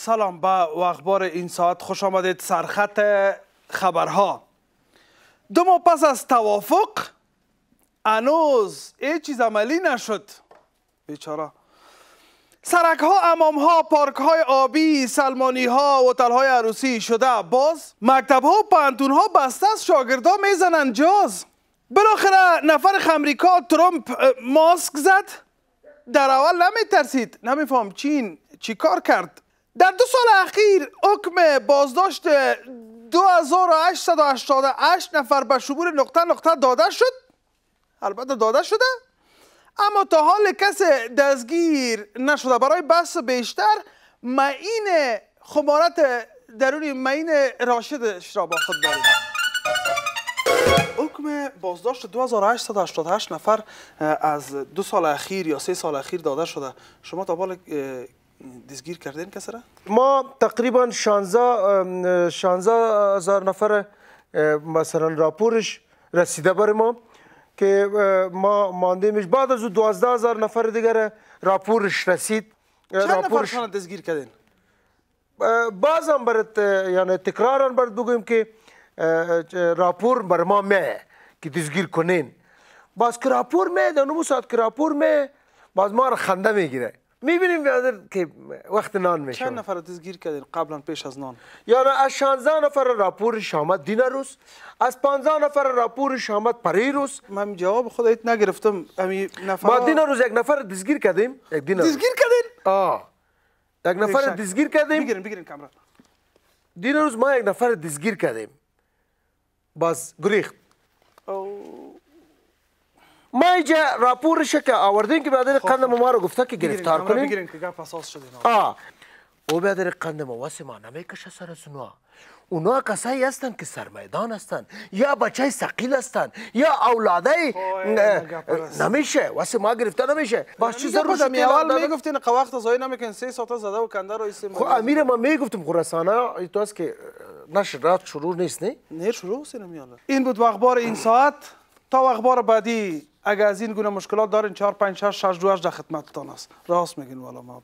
سلام به و اخبار این ساعت خوش آمدید سرخط خبرها دو ماه پس از توافق انوز چیز عملی نشد بیچاره سرک ها امام ها پارک های آبی سلمانی ها هتل های عروسی شده باز مکتب ها و پانتون ها بسته از ها میزنن جاز بالاخره نفر خمریکا ترامپ ماسک زد در اول نمیترسید ترسید نمیفهم چین چی کار کرد در دو سال اخیر حکم بازداشت 2888 نفر به شمول نقطه نقطه داده شد البته داده شده اما تا حال کس دستگیر نشده برای بحث بیشتر معین خمارت درونی معین راشدش را با خود داریم حکم بازداشت 2888 نفر از دو سال اخیر یا سه سال اخیر داده شده شما تا بال دستگیر کردین کس را؟ ما تقریبا 16 16 هزار نفر مثلا راپورش رسیده بر ما که ما ماندیمش بعد از 12 هزار نفر دیگر راپورش رسید چند راپورش نفر دستگیر کردین؟ باز هم برات یعنی تکرارا برات بگویم که راپور بر ما میه که دزگیر کنین باز که راپور میه در نمو ساعت که راپور میه باز ما را خنده میگیره میبینیم که وقت نان میشه چند نفر دیزگیر کردین قبلا پیش از نان یا از 16 نفر راپور شامت دین روز از 15 نفر راپور آمد پری روز من جواب خودت نگرفتم امی نفر ما روز یک نفر دیزگیر کردیم یک دین دزگیر کردین آه یک نفر دیزگیر کردیم بگیرین بگیرین کامرا دین روز ما یک نفر دیزگیر کردیم باز گریخت ما اینجا راپورش که آوردین که برادر خب، خب. قند ما رو گفته که گرفتار کنین بگیرین که اساس شده آه او برادر قندم واسه ما نمیکشه سر سنوا اونا کسایی هستند که سرمیدان هستند یا بچه سقیل هستند یا اولاده خب، نمیشه واسه ما گرفته نمیشه باش چی ضرور شد اول میگفتین که وقت زایی نمیکن سه ساعت زده و کنده رو اسم امیر ما میگفتم خراسانه تو است که رات شروع نیست نه نه شروع سینم این بود اخبار این ساعت تا اخبار بعدی اگر از این گونه مشکلات دارین چهار، پنج، شش، شش، دو، در خدمتتان است راست میگین والا ما